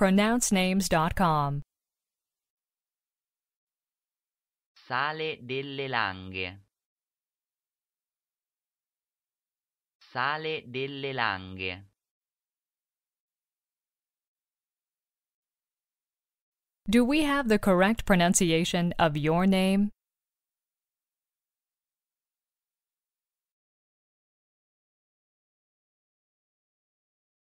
pronouncenames.com. Sale delle langhe. Sale delle langhe. Do we have the correct pronunciation of your name?